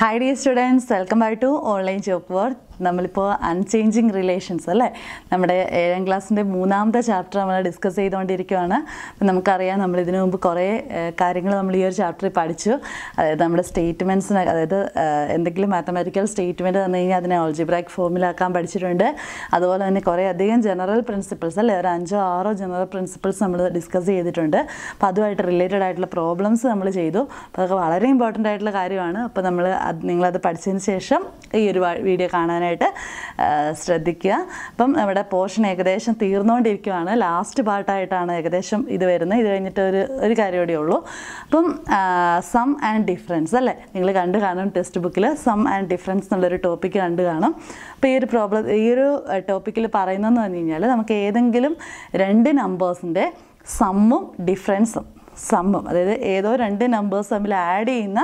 hi dear students welcome back to online job worth നമ്മളിപ്പോൾ unchanging relations അല്ലേ നമ്മുടെ ഏഴാം ക്ലാസ്സിൻ്റെ മൂന്നാമത്തെ ചാപ്റ്റർ നമ്മൾ ഡിസ്കസ് ചെയ്തുകൊണ്ടിരിക്കുകയാണ് അപ്പം നമുക്കറിയാം നമ്മൾ ഇതിനു മുമ്പ് കുറേ കാര്യങ്ങൾ നമ്മൾ ഈ ഒരു ചാപ്റ്ററിൽ പഠിച്ചു അതായത് നമ്മുടെ സ്റ്റേറ്റ്മെൻറ്റ്സിന് അതായത് എന്തെങ്കിലും മാത്തമാറ്റിക്കൽ സ്റ്റേറ്റ്മെൻറ്റ് തന്നു കഴിഞ്ഞാൽ അതിനെ ഓൾജിബ്രാക്ക് ഫോമിലാക്കാൻ പഠിച്ചിട്ടുണ്ട് അതുപോലെ തന്നെ കുറേ അധികം ജനറൽ പ്രിൻസിപ്പിൾസ് അല്ലേ ഒരു അഞ്ചോ ആറോ ജനറൽ പ്രിൻസിപ്പിൾസ് നമ്മൾ ഡിസ്കസ് ചെയ്തിട്ടുണ്ട് അപ്പോൾ അതുമായിട്ട് റിലേറ്റഡ് ആയിട്ടുള്ള പ്രോബ്ലംസ് നമ്മൾ ചെയ്തു അപ്പോൾ അതൊക്കെ വളരെ ഇമ്പോർട്ടൻ്റ് ആയിട്ടുള്ള കാര്യമാണ് അപ്പോൾ നമ്മൾ നിങ്ങളത് പഠിച്ചതിന് ശേഷം ഈ ഒരു വീഡിയോ കാണാനായിട്ട് ചെയ്യാനായിട്ട് ശ്രദ്ധിക്കുക അപ്പം നമ്മുടെ പോർഷൻ ഏകദേശം തീർന്നുകൊണ്ടിരിക്കുകയാണ് ലാസ്റ്റ് പാർട്ടായിട്ടാണ് ഏകദേശം ഇത് വരുന്നത് ഇത് കഴിഞ്ഞിട്ട് ഒരു ഒരു കാര്യമേ ഉള്ളൂ അപ്പം സം ആൻഡ് ഡിഫറൻസ് അല്ലേ നിങ്ങൾ കണ്ടു കാണും ടെക്സ്റ്റ് ബുക്കിൽ സം ആൻഡ് ഡിഫറൻസ് എന്നുള്ളൊരു ടോപ്പിക്ക് കണ്ടു കാണും അപ്പോൾ ഈ ഒരു പ്രോബ്ലം ഈ ഒരു ടോപ്പിക്കിൽ പറയുന്നതെന്ന് പറഞ്ഞു കഴിഞ്ഞാൽ നമുക്ക് ഏതെങ്കിലും രണ്ട് നമ്പേഴ്സിൻ്റെ സമ്മും ഡിഫറൻസും സമ്മം അതായത് ഏതോ രണ്ട് നമ്പേഴ്സ് തമ്മിൽ ആഡ് ചെയ്യുന്ന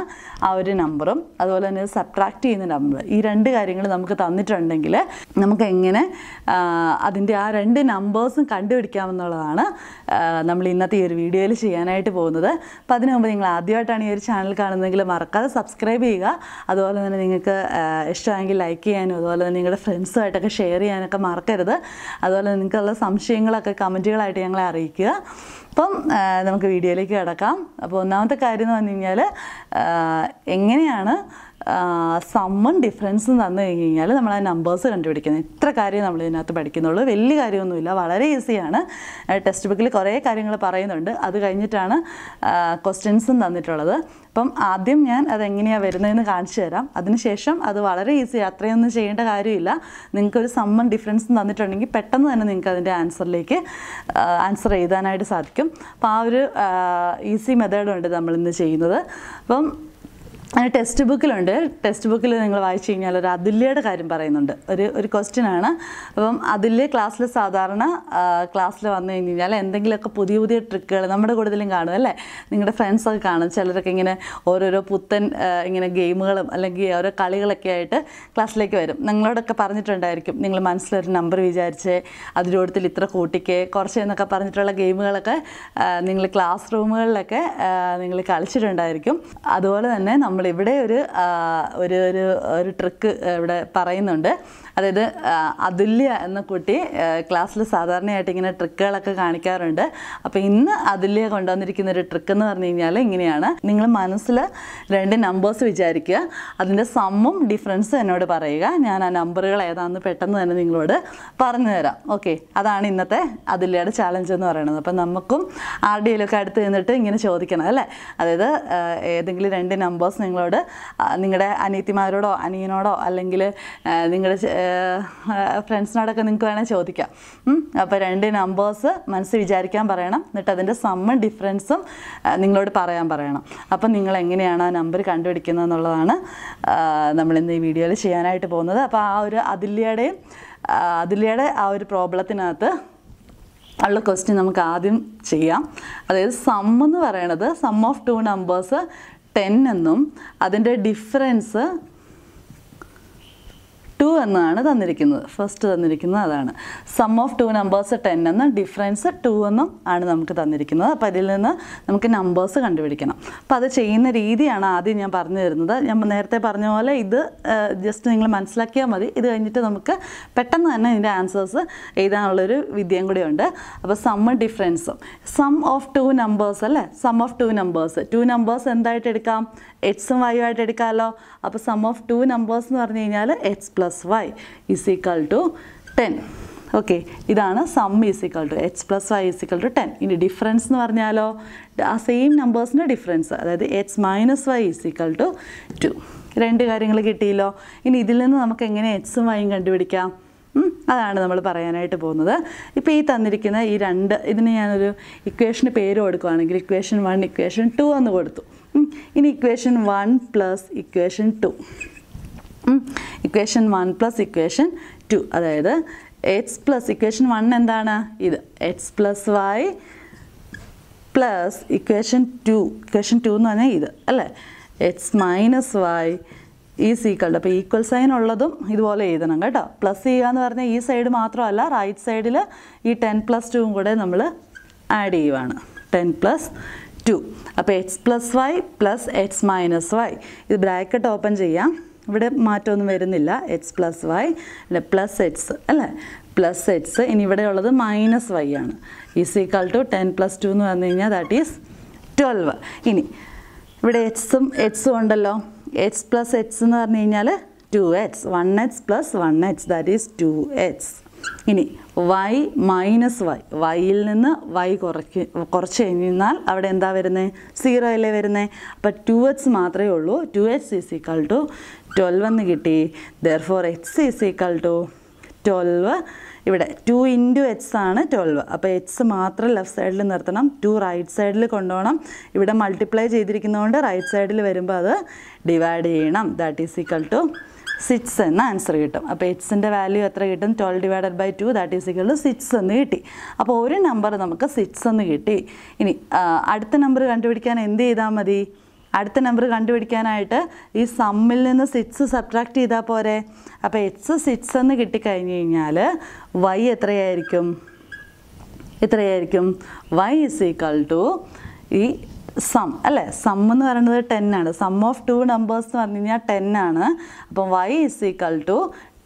ആ ഒരു നമ്പറും അതുപോലെ തന്നെ സബ്ട്രാക്ട് ചെയ്യുന്ന നമ്പർ ഈ രണ്ട് കാര്യങ്ങൾ നമുക്ക് തന്നിട്ടുണ്ടെങ്കിൽ നമുക്ക് എങ്ങനെ അതിൻ്റെ ആ രണ്ട് നമ്പേഴ്സും കണ്ടുപിടിക്കാമെന്നുള്ളതാണ് നമ്മൾ ഇന്നത്തെ ഈ ഒരു വീഡിയോയിൽ ചെയ്യാനായിട്ട് പോകുന്നത് അപ്പോൾ അതിനു മുമ്പ് നിങ്ങൾ ആദ്യമായിട്ടാണ് ഈ ഒരു ചാനൽ കാണുന്നതെങ്കിൽ മറക്കാതെ സബ്സ്ക്രൈബ് ചെയ്യുക അതുപോലെ തന്നെ നിങ്ങൾക്ക് ഇഷ്ടമെങ്കിൽ ലൈക്ക് ചെയ്യാനും അതുപോലെ തന്നെ നിങ്ങളുടെ ഫ്രണ്ട്സുമായിട്ടൊക്കെ ഷെയർ ചെയ്യാനൊക്കെ മറക്കരുത് അതുപോലെ നിങ്ങൾക്കുള്ള സംശയങ്ങളൊക്കെ കമൻറ്റുകളായിട്ട് ഞങ്ങളെ അറിയിക്കുക അപ്പം നമുക്ക് വീഡിയോയിൽ കാര്യത്തിലേക്ക് അപ്പോൾ ഒന്നാമത്തെ കാര്യം എന്ന് പറഞ്ഞു കഴിഞ്ഞാൽ എങ്ങനെയാണ് സമ്മൺ ഡിഫറൻസ് എന്ന് തന്നു കഴിഞ്ഞ് കഴിഞ്ഞാൽ നമ്മൾ ആ നമ്പേഴ്സ് കണ്ടുപിടിക്കുന്നത് ഇത്ര കാര്യം നമ്മൾ ഇതിനകത്ത് പഠിക്കുന്നുള്ളൂ വലിയ കാര്യമൊന്നുമില്ല വളരെ ഈസിയാണ് ടെക്സ്റ്റ് ബുക്കിൽ കുറേ കാര്യങ്ങൾ പറയുന്നുണ്ട് അത് കഴിഞ്ഞിട്ടാണ് ക്വസ്റ്റ്യൻസും തന്നിട്ടുള്ളത് അപ്പം ആദ്യം ഞാൻ അതെങ്ങനെയാണ് വരുന്നതെന്ന് കാണിച്ചു തരാം അതിനുശേഷം അത് വളരെ ഈസി അത്രയൊന്നും ചെയ്യേണ്ട കാര്യമില്ല നിങ്ങൾക്കൊരു സമ്മൺ ഡിഫറൻസ് തന്നിട്ടുണ്ടെങ്കിൽ പെട്ടെന്ന് തന്നെ നിങ്ങൾക്ക് അതിൻ്റെ ആൻസറിലേക്ക് ആൻസർ എഴുതാനായിട്ട് സാധിക്കും അപ്പോൾ ആ ഒരു ഈസി മെത്തേഡുണ്ട് നമ്മളിന്ന് ചെയ്യുന്നത് അപ്പം അങ്ങനെ ടെക്സ്റ്റ് ബുക്കിലുണ്ട് ടെക്സ്റ്റ് ബുക്കിൽ നിങ്ങൾ വായിച്ചു കഴിഞ്ഞാൽ ഒരു അതുല്യയുടെ കാര്യം പറയുന്നുണ്ട് ഒരു ഒരു ക്വസ്റ്റ്യൻ ആണ് അപ്പം അതുല്യ ക്ലാസ്സിൽ സാധാരണ ക്ലാസ്സിൽ വന്നു കഴിഞ്ഞ് കഴിഞ്ഞാൽ എന്തെങ്കിലുമൊക്കെ പുതിയ പുതിയ ട്രിക്കുകൾ നമ്മുടെ കൂടുതലും കാണും അല്ലേ നിങ്ങളുടെ ഫ്രണ്ട്സൊക്കെ കാണും ചിലരൊക്കെ ഇങ്ങനെ ഓരോരോ പുത്തൻ ഇങ്ങനെ ഗെയിമുകളും അല്ലെങ്കിൽ ഓരോ കളികളൊക്കെ ആയിട്ട് ക്ലാസ്സിലേക്ക് വരും നിങ്ങളോടൊക്കെ പറഞ്ഞിട്ടുണ്ടായിരിക്കും നിങ്ങൾ മനസ്സിലൊരു നമ്പർ വിചാരിച്ച് അതിൻ്റെ ഇത്ര കൂട്ടിക്ക് കുറച്ച് എന്നൊക്കെ പറഞ്ഞിട്ടുള്ള ഗെയിമുകളൊക്കെ നിങ്ങൾ ക്ലാസ് റൂമുകളിലൊക്കെ നിങ്ങൾ കളിച്ചിട്ടുണ്ടായിരിക്കും അതുപോലെ തന്നെ നമ്മളിവിടെ ഒരു ഒരു ഒരു ട്രിക്ക് ഇവിടെ പറയുന്നുണ്ട് അതായത് അതുല്യ എന്ന കുട്ടി ക്ലാസ്സിൽ സാധാരണയായിട്ട് ഇങ്ങനെ ട്രിക്കുകളൊക്കെ കാണിക്കാറുണ്ട് അപ്പോൾ ഇന്ന് അതുല്യ കൊണ്ടുവന്നിരിക്കുന്ന ഒരു ട്രിക്ക് എന്ന് പറഞ്ഞു കഴിഞ്ഞാൽ ഇങ്ങനെയാണ് നിങ്ങൾ മനസ്സിൽ രണ്ട് നമ്പേഴ്സ് വിചാരിക്കുക അതിൻ്റെ സമ്മും ഡിഫറൻസും എന്നോട് പറയുക ഞാൻ ആ നമ്പറുകൾ ഏതാണെന്ന് പെട്ടെന്ന് തന്നെ നിങ്ങളോട് പറഞ്ഞു തരാം ഓക്കെ അതാണ് ഇന്നത്തെ അതുല്യയുടെ ചാലഞ്ച് എന്ന് പറയുന്നത് അപ്പം നമുക്കും ആരുടെയിലൊക്കെ അടുത്ത് നിന്നിട്ട് ഇങ്ങനെ ചോദിക്കണം അല്ലേ അതായത് ഏതെങ്കിലും രണ്ട് നമ്പേഴ്സ് നിങ്ങളോട് നിങ്ങളുടെ അനിയത്തിമാരോടോ അനിയനോടോ അല്ലെങ്കിൽ നിങ്ങളുടെ ഫ്രണ്ട്സിനോടൊക്കെ നിങ്ങൾക്ക് വേണേൽ ചോദിക്കാം അപ്പോൾ രണ്ട് നമ്പേഴ്സ് മനസ്സിൽ വിചാരിക്കാൻ പറയണം എന്നിട്ട് അതിൻ്റെ സമ്മ ഡിഫറൻസും നിങ്ങളോട് പറയാൻ പറയണം അപ്പം നിങ്ങൾ എങ്ങനെയാണ് ആ നമ്പർ കണ്ടുപിടിക്കുന്നത് എന്നുള്ളതാണ് ഇന്ന് ഈ വീഡിയോയിൽ ചെയ്യാനായിട്ട് പോകുന്നത് അപ്പോൾ ആ ഒരു അതില്യയുടെയും അതില്യയുടെ ആ ഒരു പ്രോബ്ലത്തിനകത്ത് ഉള്ള ക്വസ്റ്റ്യൻ നമുക്ക് ആദ്യം ചെയ്യാം അതായത് സം എന്ന് പറയണത് sum of two numbers ten എന്നും അതിൻ്റെ ഡിഫറൻസ് ടു എന്നാണ് തന്നിരിക്കുന്നത് ഫസ്റ്റ് തന്നിരിക്കുന്നത് അതാണ് sum of two numbers ten എന്ന ഡിഫറൻസ് ടു എന്നും ആണ് നമുക്ക് തന്നിരിക്കുന്നത് അപ്പോൾ അതിൽ നിന്ന് നമുക്ക് നമ്പേഴ്സ് കണ്ടുപിടിക്കണം അപ്പോൾ അത് ചെയ്യുന്ന രീതിയാണ് ആദ്യം ഞാൻ പറഞ്ഞു തരുന്നത് ഞാൻ നേരത്തെ പറഞ്ഞ പോലെ ഇത് ജസ്റ്റ് നിങ്ങൾ മനസ്സിലാക്കിയാൽ മതി ഇത് കഴിഞ്ഞിട്ട് നമുക്ക് പെട്ടെന്ന് തന്നെ ഇതിൻ്റെ ആൻസേഴ്സ് എഴുതാനുള്ളൊരു വിദ്യയും കൂടി ഉണ്ട് അപ്പോൾ സമ്മ ഡിഫറൻസും സം ഓഫ് ടു നമ്പേഴ്സ് അല്ലേ sum of two numbers two numbers എന്തായിട്ട് എടുക്കാം എക്സും വൈ ആയിട്ട് എടുക്കാമല്ലോ അപ്പോൾ സം ഓഫ് ടു നമ്പേഴ്സ് എന്ന് പറഞ്ഞു കഴിഞ്ഞാൽ x plus y is equal to ten okay ഇതാണ് sum is equal to x plus y is equal to ten ഇനി ഡിഫറൻസ് എന്ന് പറഞ്ഞാലോ ആ സെയിം നമ്പേഴ്സിൻ്റെ ഡിഫറൻസ് അതായത് x minus y is equal to two രണ്ട് കാര്യങ്ങൾ കിട്ടിയില്ലോ ഇനി ഇതിൽ നിന്ന് നമുക്ക് എങ്ങനെ എച്ചും വൈയും കണ്ടുപിടിക്കാം അതാണ് നമ്മൾ പറയാനായിട്ട് പോകുന്നത് ഇപ്പോൾ ഈ തന്നിരിക്കുന്ന ഈ രണ്ട് ഇതിന് ഞാനൊരു ഇക്വേഷന് പേര് കൊടുക്കുകയാണെങ്കിൽ ഇക്വേഷൻ വൺ ഇക്വേഷൻ ടു എന്ന് കൊടുത്തു ഇനി equation one plus equation two equation one plus equation two അതായത് എക്സ് പ്ലസ് ഇക്വേഷൻ വൺ എന്താണ് ഇത് x plus y plus equation two equation two എന്ന് പറഞ്ഞാൽ ഇത് അല്ലേ എക്സ് മൈനസ് വൈ ഈ സീക്കളുടെ അപ്പോൾ ഈക്വൽ സൈൻ ഉള്ളതും ഇതുപോലെ എഴുതണം കേട്ടോ പ്ലസ് ചെയ്യുക എന്ന് പറഞ്ഞാൽ ഈ സൈഡ് മാത്രമല്ല റൈറ്റ് സൈഡിൽ ഈ ടെൻ പ്ലസ് ടുവും കൂടെ നമ്മൾ ആഡ് ചെയ്യുവാണ് ടെൻ പ്ലസ് ടു അപ്പോൾ x plus y plus x minus y ഇത് ബ്രാക്കറ്റ് ഓപ്പൺ ചെയ്യാം ഇവിടെ മാറ്റമൊന്നും വരുന്നില്ല എക്സ് പ്ലസ് വൈ അല്ല പ്ലസ് എക്സ് അല്ലേ പ്ലസ് എക്സ് ഇനി ഇവിടെ ഉള്ളത് മൈനസ് വൈ ആണ് is equal to ten plus two എന്ന് പറഞ്ഞു കഴിഞ്ഞാൽ ദാറ്റ് ഈസ് ട്വൽവ് ഇനി ഇവിടെ എക്സും എക്സും ഉണ്ടല്ലോ എക്സ് പ്ലസ് എക്സ് എന്ന് പറഞ്ഞു കഴിഞ്ഞാൽ two x one x plus one x that is two x ഇനി വൈ മൈനസ് വൈ വൈയിൽ നിന്ന് വൈ കുറയ്ക്ക് കുറച്ച് കഴിഞ്ഞാൽ അവിടെ എന്താ വരുന്നത് സീറോ അല്ലേ വരുന്നത് അപ്പം ടു എച്ച് മാത്രമേ ഉള്ളൂ two x is equal to twelve എന്ന് കിട്ടി therefore x is equal to twelve ഇവിടെ ടു ഇൻറ്റു എച്ച് ആണ് ട്വൽവ് അപ്പോൾ എച്ച് മാത്രം ലെഫ്റ്റ് സൈഡിൽ നിർത്തണം ടു റൈറ്റ് സൈഡിൽ കൊണ്ടുപോകണം ഇവിടെ മൾട്ടിപ്ലൈ ചെയ്തിരിക്കുന്നതുകൊണ്ട് റൈറ്റ് സൈഡിൽ വരുമ്പോൾ അത് ഡിവൈഡ് ചെയ്യണം that is equal to six എന്ന ആൻസർ കിട്ടും അപ്പോൾ എക്സിൻ്റെ വാല്യൂ എത്ര കിട്ടും twelve divided by two that is equal to six എന്ന് കിട്ടി അപ്പോൾ ഒരു നമ്പർ നമുക്ക് സിക്സ് എന്ന് കിട്ടി ഇനി അടുത്ത നമ്പർ കണ്ടുപിടിക്കാൻ എന്ത് ചെയ്താൽ മതി അടുത്ത നമ്പർ കണ്ടുപിടിക്കാനായിട്ട് ഈ സമ്മിൽ നിന്ന് സിക്സ് സബ്ട്രാക്ട് ചെയ്താൽ പോരെ അപ്പോൾ എക്സ് സിക്സ് എന്ന് കിട്ടിക്കഴിഞ്ഞ് കഴിഞ്ഞാൽ വൈ എത്രയായിരിക്കും എത്രയായിരിക്കും വൈ ഇസ് ഈക്വൽ ടു ഈ സം അല്ലേ സം എന്ന് പറയുന്നത് ടെൻ ആണ് സം ഓഫ് ടു നമ്പേഴ്സ് എന്ന് പറഞ്ഞു കഴിഞ്ഞാൽ ടെൻ ആണ് അപ്പം y is equal to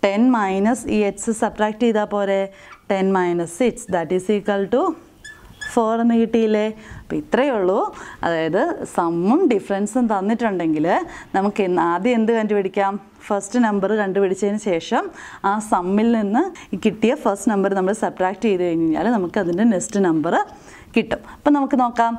ten minus ഈ എച്ച് സബ്ട്രാക്ട് ചെയ്താൽ പോരെ ten minus six that is equal to four എന്ന് കിട്ടിയില്ലേ അപ്പോൾ ഇത്രയേ ഉള്ളൂ അതായത് സമ്മും ഡിഫറൻസും തന്നിട്ടുണ്ടെങ്കിൽ നമുക്ക് ആദ്യം എന്ത് കണ്ടുപിടിക്കാം ഫസ്റ്റ് നമ്പർ കണ്ടുപിടിച്ചതിന് ശേഷം ആ സമ്മിൽ നിന്ന് കിട്ടിയ ഫസ്റ്റ് നമ്പർ നമ്മൾ സബ്ട്രാക്ട് ചെയ്ത് കഴിഞ്ഞ് കഴിഞ്ഞാൽ നമുക്ക് അതിൻ്റെ നെക്സ്റ്റ് നമ്പർ കിട്ടും അപ്പം നമുക്ക് നോക്കാം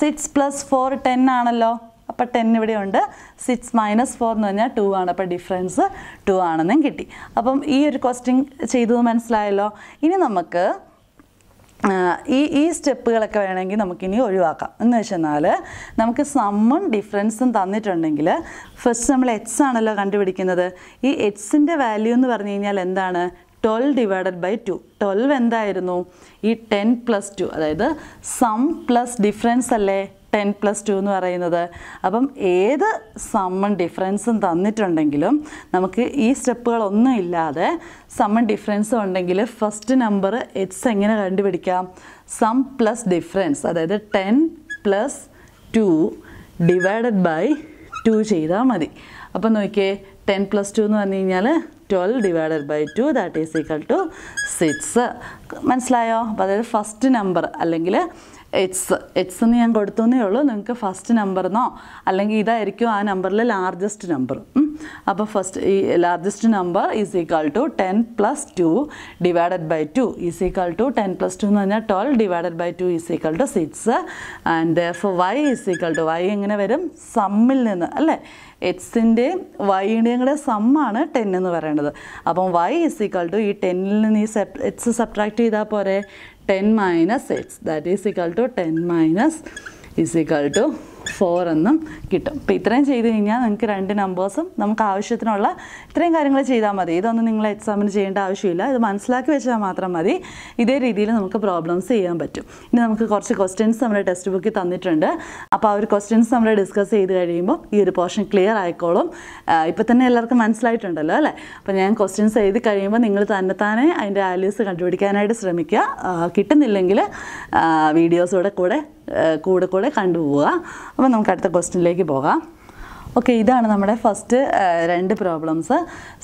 സിക്സ് പ്ലസ് ഫോർ ടെൻ ആണല്ലോ അപ്പോൾ ടെൻ ഇവിടെ ഉണ്ട് സിക്സ് മൈനസ് ഫോർ എന്ന് പറഞ്ഞാൽ ടു ആണ് അപ്പോൾ ഡിഫറൻസ് ടു ആണെന്നും കിട്ടി അപ്പം ഈ ഒരു ക്വസ്റ്റ്യൻ ചെയ്തത് മനസ്സിലായല്ലോ ഇനി നമുക്ക് ഈ ഈ സ്റ്റെപ്പുകളൊക്കെ വേണമെങ്കിൽ നമുക്കിനി ഒഴിവാക്കാം എന്ന് വെച്ചെന്നാൽ നമുക്ക് സമ്മും ഡിഫറൻസും തന്നിട്ടുണ്ടെങ്കിൽ ഫസ്റ്റ് നമ്മൾ എക്സ് ആണല്ലോ കണ്ടുപിടിക്കുന്നത് ഈ എക്സിൻ്റെ വാല്യൂ എന്ന് പറഞ്ഞു കഴിഞ്ഞാൽ എന്താണ് twelve divided by two twelve എന്തായിരുന്നു ഈ ടെൻ പ്ലസ് ടു അതായത് സം പ്ലസ് ഡിഫറൻസ് അല്ലേ ടെൻ പ്ലസ് ടു എന്ന് പറയുന്നത് അപ്പം ഏത് സമ്മൺ ഡിഫറൻസും തന്നിട്ടുണ്ടെങ്കിലും നമുക്ക് ഈ സ്റ്റെപ്പുകളൊന്നും ഇല്ലാതെ സമ്മൺ ഡിഫറൻസ് ഉണ്ടെങ്കിൽ ഫസ്റ്റ് നമ്പർ എക്സ് എങ്ങനെ കണ്ടുപിടിക്കാം സം പ്ലസ് ഡിഫറൻസ് അതായത് ten plus two divided by two ചെയ്താൽ മതി അപ്പം നോക്കിയേ ടെൻ പ്ലസ് ടു എന്ന് പറഞ്ഞു കഴിഞ്ഞാൽ twelve divided by two that is equal to six മനസ്സിലായോ അപ്പോൾ അതായത് ഫസ്റ്റ് നമ്പർ അല്ലെങ്കിൽ എച്ച്സ് എച്ച്സ് എന്ന് ഞാൻ കൊടുത്തേ ഉള്ളൂ നിങ്ങൾക്ക് ഫസ്റ്റ് നമ്പർ എന്നോ അല്ലെങ്കിൽ ഇതായിരിക്കും ആ നമ്പറിൽ ലാർജസ്റ്റ് നമ്പർ അപ്പോൾ ഫസ്റ്റ് ഈ largest number is equal to ten plus two divided by two is equal to ten plus two എന്ന് പറഞ്ഞാൽ twelve divided by two is equal to six and for y is equal to y എങ്ങനെ വരും സമ്മിൽ നിന്ന് അല്ലേ എക്സിൻ്റെയും വൈയുടെയും കൂടെ സമ്മാണ് ten എന്ന് പറയുന്നത് അപ്പം വൈ ഇസ് ഈക്വൽ ടു ഈ ടെന്നിൽ നിന്ന് ഈ സെപ് എക്സ് സബ്ട്രാക്ട് ചെയ്താൽ പോരെ ten minus x that is equal to ten minus is equal to four എന്നും കിട്ടും അപ്പോൾ ഇത്രയും ചെയ്ത് കഴിഞ്ഞാൽ നിങ്ങൾക്ക് രണ്ട് നമ്പേഴ്സും നമുക്ക് ആവശ്യത്തിനുള്ള ഇത്രയും കാര്യങ്ങൾ ചെയ്താൽ മതി ഇതൊന്നും നിങ്ങൾ എക്സാമിന് ചെയ്യേണ്ട ആവശ്യമില്ല ഇത് മനസ്സിലാക്കി വെച്ചാൽ മാത്രം മതി ഇതേ രീതിയിൽ നമുക്ക് പ്രോബ്ലംസ് ചെയ്യാൻ പറ്റും ഇനി നമുക്ക് കുറച്ച് ക്വസ്റ്റ്യൻസ് നമ്മുടെ ടെക്സ്റ്റ് ബുക്കിൽ തന്നിട്ടുണ്ട് അപ്പോൾ ആ ഒരു ക്വസ്റ്റ്യൻസ് നമ്മൾ ഡിസ്കസ് ചെയ്ത് കഴിയുമ്പോൾ ഈ ഒരു പോർഷൻ ക്ലിയർ ആയിക്കോളും ഇപ്പോൾ തന്നെ എല്ലാവർക്കും മനസ്സിലായിട്ടുണ്ടല്ലോ അല്ലേ അപ്പോൾ ഞാൻ ക്വസ്റ്റ്യൻസ് എഴുതി കഴിയുമ്പോൾ നിങ്ങൾ തന്നെത്താനെ അതിൻ്റെ വാല്യൂസ് കണ്ടുപിടിക്കാനായിട്ട് ശ്രമിക്കുക കിട്ടുന്നില്ലെങ്കിൽ വീഡിയോസോടെ കൂടെ കൂടെ കൂടെ കണ്ടുപോവുക അപ്പോൾ നമുക്ക് അടുത്ത ക്വസ്റ്റ്യനിലേക്ക് പോകാം ഓക്കെ ഇതാണ് നമ്മുടെ ഫസ്റ്റ് രണ്ട് പ്രോബ്ലംസ്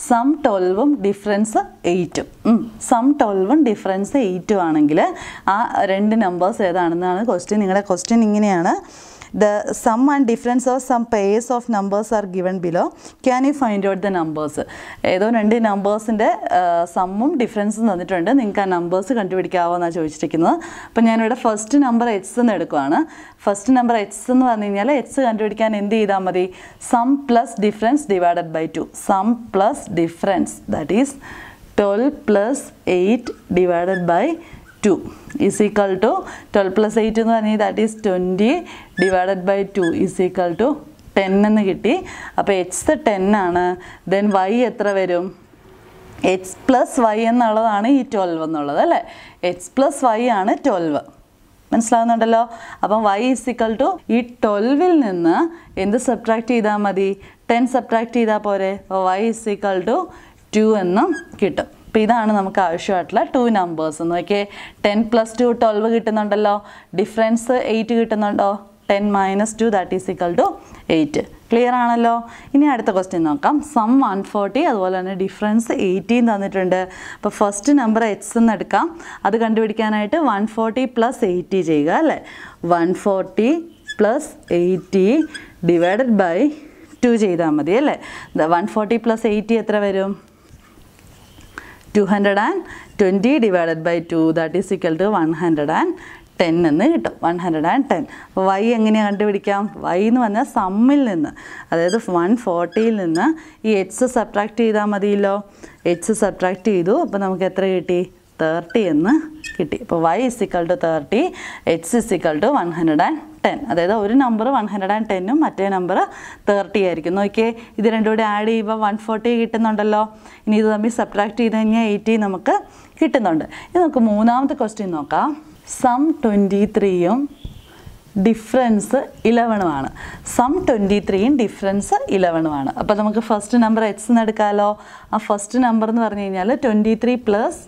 സം ട്വൽവും ഡിഫറൻസ് എയ്റ്റും സം ട്വൽവും ഡിഫറൻസ് എയ്റ്റും ആണെങ്കിൽ ആ രണ്ട് നമ്പേഴ്സ് ഏതാണെന്നാണ് ക്വസ്റ്റ്യൻ നിങ്ങളുടെ ക്വസ്റ്റ്യൻ ഇങ്ങനെയാണ് the sum and difference of some pairs of numbers are given below can you find out the numbers ഏതോ രണ്ട് നമ്പേഴ്സിൻ്റെ സമ്മും ഡിഫറൻസും തന്നിട്ടുണ്ട് നിങ്ങൾക്ക് ആ നമ്പേഴ്സ് കണ്ടുപിടിക്കാവോ എന്നാണ് ചോദിച്ചിരിക്കുന്നത് അപ്പം ഞാനിവിടെ ഫസ്റ്റ് നമ്പർ എച്ച് എന്ന് എടുക്കുവാണ് ഫസ്റ്റ് നമ്പർ എച്ച് എന്ന് പറഞ്ഞു കഴിഞ്ഞാൽ എച്ച് കണ്ടുപിടിക്കാൻ എന്ത് ചെയ്താൽ മതി sum plus difference divided by two sum plus difference that is twelve plus eight divided by two is equal to twelve plus eight എന്ന് പറഞ്ഞാൽ that is twenty divided by two is equal to ten എന്ന് കിട്ടി അപ്പോൾ x ten ആണ് then y എത്ര വരും H plus Y എന്നുള്ളതാണ് ഈ ട്വൽവ് എന്നുള്ളത് അല്ലേ എച്ച് പ്ലസ് വൈ ആണ് ട്വൽവ് മനസ്സിലാവുന്നുണ്ടല്ലോ അപ്പം വൈ ഇസ് ഈക്വൽ ടു ഈ ട്വൽവിൽ നിന്ന് എന്ത് സബ്ട്രാക്ട് ചെയ്താൽ മതി ടെൻ സബ്ട്രാക്ട് ചെയ്താൽ പോരെ അപ്പോൾ y is equal to two എന്നും കിട്ടും അപ്പോൾ ഇതാണ് നമുക്ക് ആവശ്യമായിട്ടുള്ള ടു നമ്പേഴ്സ് എന്ന് നോക്കിയേ ടെൻ പ്ലസ് ടു ട്വൽവ് കിട്ടുന്നുണ്ടല്ലോ ഡിഫറൻസ് എയ്റ്റ് കിട്ടുന്നുണ്ടോ ten minus two that is equal to eight clear ആണല്ലോ ഇനി അടുത്ത ക്വസ്റ്റ്യൻ നോക്കാം സം വൺ ഫോർട്ടി അതുപോലെ തന്നെ ഡിഫറൻസ് എയ്റ്റീൻ തന്നിട്ടുണ്ട് അപ്പോൾ ഫസ്റ്റ് നമ്പർ എക്സ് എന്ന് എടുക്കാം അത് കണ്ടുപിടിക്കാനായിട്ട് വൺ ഫോർട്ടി പ്ലസ് എയ്റ്റി ചെയ്യുക അല്ലേ one forty plus eighty divided by two ചെയ്താൽ മതി അല്ലേ വൺ ഫോർട്ടി പ്ലസ് എയ്റ്റി എത്ര വരും two hundred and twenty divided by two that is equal to one hundred and ten എന്ന് കിട്ടും വൺ ഹൺഡ്രഡ് 110 അപ്പോൾ വൈ എങ്ങനെയാണ് കണ്ടുപിടിക്കാം വൈ എന്ന് പറഞ്ഞാൽ സമ്മിൽ നിന്ന് അതായത് വൺ ഫോർട്ടിയിൽ നിന്ന് ഈ എച്ച് സബ്ട്രാക്ട് ചെയ്താൽ മതിയല്ലോ എച്ച് സബ്ട്രാക്ട് ചെയ്തു അപ്പോൾ നമുക്ക് എത്ര കിട്ടി തേർട്ടി എന്ന് കിട്ടി ഇപ്പോൾ y is equal to thirty x is equal to one hundred and ten അതായത് ഒരു നമ്പർ വൺ ഹൺഡ്രഡ് ആൻഡ് ടെന്നും മറ്റേ നമ്പർ തേർട്ടി ആയിരിക്കും നോക്കിയേ ഇത് രണ്ടും കൂടി ആഡ് ചെയ്യുമ്പോൾ വൺ ഫോർട്ടി കിട്ടുന്നുണ്ടല്ലോ ഇനി ഇത് തമ്മിൽ സബ്ട്രാക്ട് ചെയ്ത് കഴിഞ്ഞാൽ എയ്റ്റി നമുക്ക് കിട്ടുന്നുണ്ട് ഇനി നമുക്ക് മൂന്നാമത്തെ ക്വസ്റ്റ്യൻ നോക്കാം സം ട്വൻറ്റി ത്രീയും ഡിഫറൻസ് ഇലവണുമാണ് സം ട്വൻറ്റി ത്രീയും ഡിഫറൻസ് ഇലവണുമാണ് അപ്പോൾ നമുക്ക് ഫസ്റ്റ് നമ്പർ എക്സ് എന്ന് എടുക്കാമല്ലോ ആ ഫസ്റ്റ് നമ്പർ എന്ന് പറഞ്ഞു കഴിഞ്ഞാൽ twenty three plus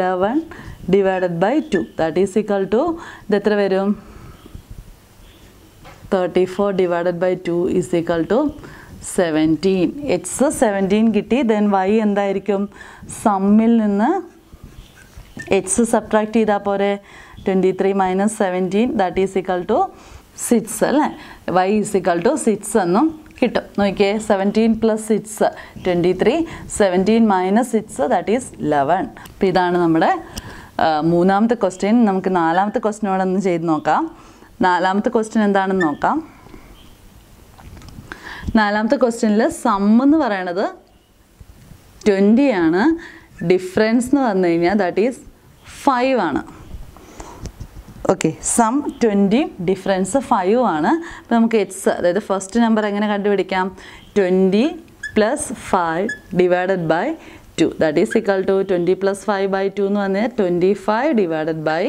eleven divided by two that is equal to ഇത് എത്ര വരും thirty four divided by two is equal to seventeen x seventeen കിട്ടി ദെൻ വൈ എന്തായിരിക്കും സമ്മിൽ നിന്ന് എക്സ് സബ്ട്രാക്ട് ചെയ്താൽ പോരെ twenty three minus seventeen that is equal to six അല്ലേ y is equal to six എന്നും കിട്ടും നോക്കിയേ seventeen plus six twenty three seventeen minus six that is eleven അപ്പം ഇതാണ് നമ്മുടെ മൂന്നാമത്തെ ക്വസ്റ്റ്യൻ നമുക്ക് നാലാമത്തെ ക്വസ്റ്റ്യനോടൊന്ന് ചെയ്ത് നോക്കാം നാലാമത്തെ ക്വസ്റ്റ്യൻ എന്താണെന്ന് നോക്കാം നാലാമത്തെ ക്വസ്റ്റ്യനിൽ സമ്മെന്ന് പറയണത് ട്വൻറ്റിയാണ് ഡിഫറൻസ് എന്ന് പറഞ്ഞു കഴിഞ്ഞാൽ ദാറ്റ് ഈസ് ഫൈവ് ആണ് okay sum twenty difference five ആണ് അപ്പോൾ നമുക്ക് എക്സ് അതായത് ഫസ്റ്റ് നമ്പർ എങ്ങനെ കണ്ടുപിടിക്കാം twenty plus five divided by two that is equal to twenty plus five by two എന്ന് പറഞ്ഞാൽ twenty five divided by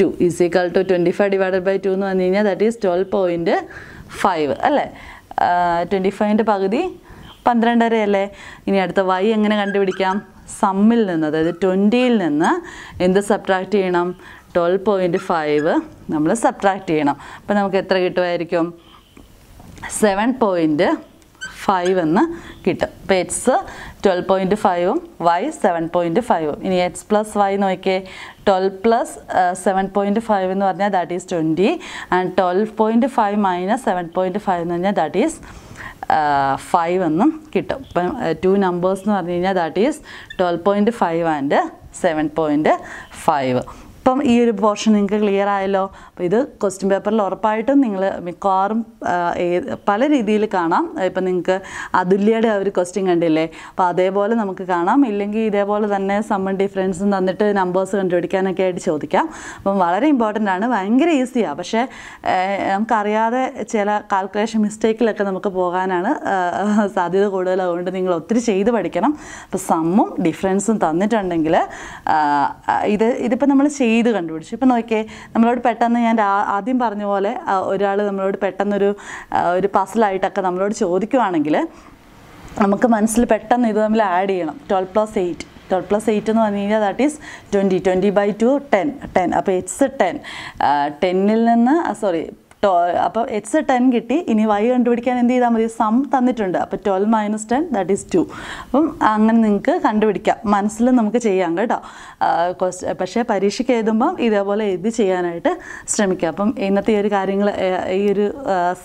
two is equal to twenty five divided by two എന്ന് പറഞ്ഞു കഴിഞ്ഞാൽ that is twelve point five അല്ലേ twenty ഫൈവിൻ്റെ പകുതി പന്ത്രണ്ടര അല്ലേ ഇനി അടുത്ത വൈ എങ്ങനെ കണ്ടുപിടിക്കാം സമ്മിൽ നിന്ന് അതായത് ട്വൻറ്റിയിൽ നിന്ന് എന്ത് സബ്ട്രാക്ട് ചെയ്യണം ട്വൽവ് പോയിൻറ്റ് ഫൈവ് നമ്മൾ സബ്ട്രാക്റ്റ് ചെയ്യണം അപ്പോൾ നമുക്ക് എത്ര കിട്ടുമായിരിക്കും സെവൻ പോയിൻറ്റ് ഫൈവ് എന്ന് കിട്ടും അപ്പോൾ എക്സ് ട്വൽവ് പോയിൻറ്റ് ഫൈവും വൈ സെവൻ പോയിൻറ്റ് ഫൈവും ഇനി എക്സ് പ്ലസ് വൈ നോക്കിയേ twelve plus seven point five എന്ന് പറഞ്ഞാൽ that is twenty and twelve point five minus seven point five എന്ന് പറഞ്ഞാൽ ദാറ്റ് ഈസ് ഫൈവ് എന്നും കിട്ടും ഇപ്പം ടു നമ്പേഴ്സ് എന്ന് പറഞ്ഞു കഴിഞ്ഞാൽ that is twelve point five and seven point five ഇപ്പം ഈ ഒരു പോർഷൻ നിങ്ങൾക്ക് ക്ലിയർ ആയല്ലോ അപ്പോൾ ഇത് ക്വസ്റ്റ്യൻ പേപ്പറിൽ ഉറപ്പായിട്ടും നിങ്ങൾ മിക്കവാറും പല രീതിയിൽ കാണാം ഇപ്പം നിങ്ങൾക്ക് അതുല്യയുടെ ഒരു ക്വസ്റ്റ്യൻ കണ്ടില്ലേ അപ്പോൾ അതേപോലെ നമുക്ക് കാണാം ഇല്ലെങ്കിൽ ഇതേപോലെ തന്നെ സമ്മൺ ഡിഫറൻസും തന്നിട്ട് നമ്പേഴ്സ് കണ്ടുപിടിക്കാനൊക്കെ ആയിട്ട് ചോദിക്കാം അപ്പം വളരെ ഇമ്പോർട്ടൻ്റ് ആണ് ഭയങ്കര ഈസിയാണ് പക്ഷേ നമുക്കറിയാതെ ചില കാൽക്കുലേഷൻ മിസ്റ്റേക്കിലൊക്കെ നമുക്ക് പോകാനാണ് സാധ്യത കൂടുതൽ അതുകൊണ്ട് നിങ്ങൾ ഒത്തിരി ചെയ്ത് പഠിക്കണം അപ്പോൾ സമ്മും ഡിഫറൻസും തന്നിട്ടുണ്ടെങ്കിൽ ഇത് ഇതിപ്പോൾ നമ്മൾ ചെയ്ത് ചെയ്ത് കണ്ടുപിടിച്ചു ഇപ്പം നോക്കിയേ നമ്മളോട് പെട്ടെന്ന് ഞാൻ ആദ്യം പറഞ്ഞ പോലെ ഒരാൾ നമ്മളോട് പെട്ടെന്നൊരു ഒരു പസിലായിട്ടൊക്കെ നമ്മളോട് ചോദിക്കുവാണെങ്കിൽ നമുക്ക് മനസ്സിൽ പെട്ടെന്ന് ഇത് തമ്മിൽ ആഡ് ചെയ്യണം twelve plus eight twelve plus eight എന്ന് പറഞ്ഞു കഴിഞ്ഞാൽ that is twenty twenty by two ten ten അപ്പോൾ എറ്റ്സ് ടെൻ ടെന്നിൽ നിന്ന് സോറി ടോ അപ്പോൾ എക്സ് ടെൻ കിട്ടി ഇനി വൈ കണ്ടുപിടിക്കാൻ എന്ത് ചെയ്താൽ മതി സം തന്നിട്ടുണ്ട് അപ്പോൾ twelve minus ten that is two അപ്പം അങ്ങനെ നിങ്ങൾക്ക് കണ്ടുപിടിക്കാം മനസ്സിൽ നമുക്ക് ചെയ്യാം കേട്ടോ ക്വസ്റ്റ് പക്ഷേ പരീക്ഷയ്ക്ക് എഴുതുമ്പം ഇതേപോലെ എഴുതി ചെയ്യാനായിട്ട് ശ്രമിക്കുക അപ്പം ഇന്നത്തെ ഈ ഒരു കാര്യങ്ങൾ ഈ ഒരു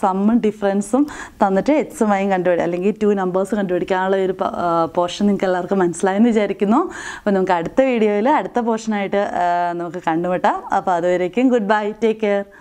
സമ്മും ഡിഫറൻസും തന്നിട്ട് എക്സും വൈയും കണ്ടുപിടിക്കുക അല്ലെങ്കിൽ ടു നമ്പേഴ്സ് കണ്ടുപിടിക്കാനുള്ള ഒരു പോർഷൻ നിങ്ങൾക്ക് എല്ലാവർക്കും മനസ്സിലായെന്ന് വിചാരിക്കുന്നു അപ്പോൾ നമുക്ക് അടുത്ത വീഡിയോയിൽ അടുത്ത പോർഷനായിട്ട് നമുക്ക് കണ്ടുമുട്ടാം അപ്പോൾ അതുവരേക്കും ഗുഡ് ബൈ ടേക്ക് കെയർ